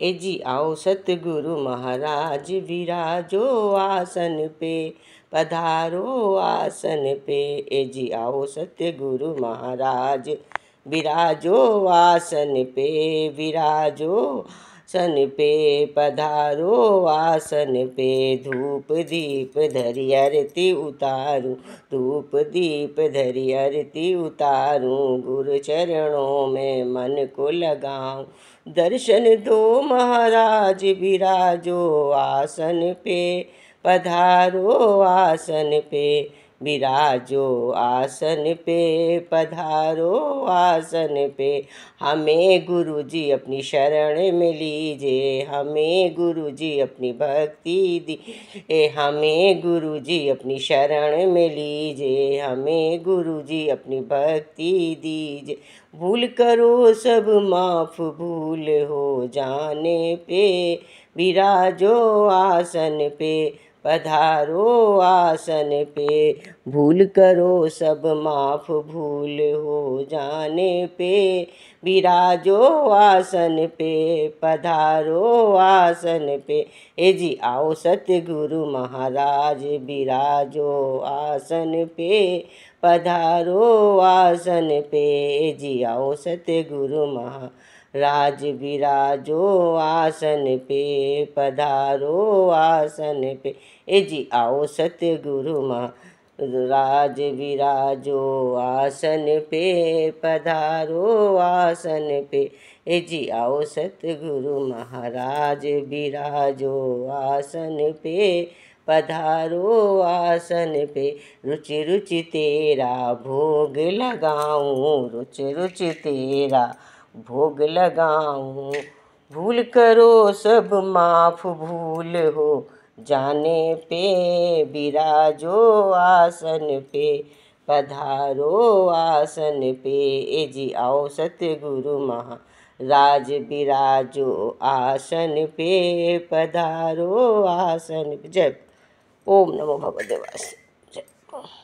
ए जी आओ सतगुरु महाराज विराजो आसन पे पधारो आसन पे ए जी आओ सतगुरु महाराज विराजो आसन पे विराजो सन पे पधारो आसन पे धूप दीप धरी आरती उतारूँ धूप दीप धरी आरती उतारूँ गुरु चरणों में मन को लगाऊँ दर्शन दो महाराज विराजो आसन पे पधारो आसन पे विराजो आसन पे पधारो आसन पे हमें गुरु जी अपनी शरण में लीजिए हमें गुरु जी अपनी भक्ति दी ए हमें गुरु जी अपनी शरण में लीजिए हमें गुरु जी अपनी भक्ति दीजिए भूल करो सब माफ भूल हो जाने पे विराजो आसन पे पधारो आसन पे भूल करो सब माफ भूल हो जाने पे विराजो आसन पे पधारो आसन पे ए जी आओ सतगुरु महाराज विराजो आसन पे पधारो आसन पे जियाओ सतगुरु राज विराजो आसन पे पधारो आसन पे ए जी आओ सतगुरु राज विराजो आसन पे पधारो आसन पे ए जी आओ सतगुरु महाराज विराजो आसन पे पधारो आसन पे रुचि रुचि तेरा भोग लगाऊं रुचि रुचि तेरा भोग लगाऊं भूल करो सब माफ भूल हो जाने पे विराजो आसन पे पधारो आसन पे ए जी आओ सतगुरु महा राज विराजो आसन पे पधारो आसन पे जय ओम नमो भगवते वास्तव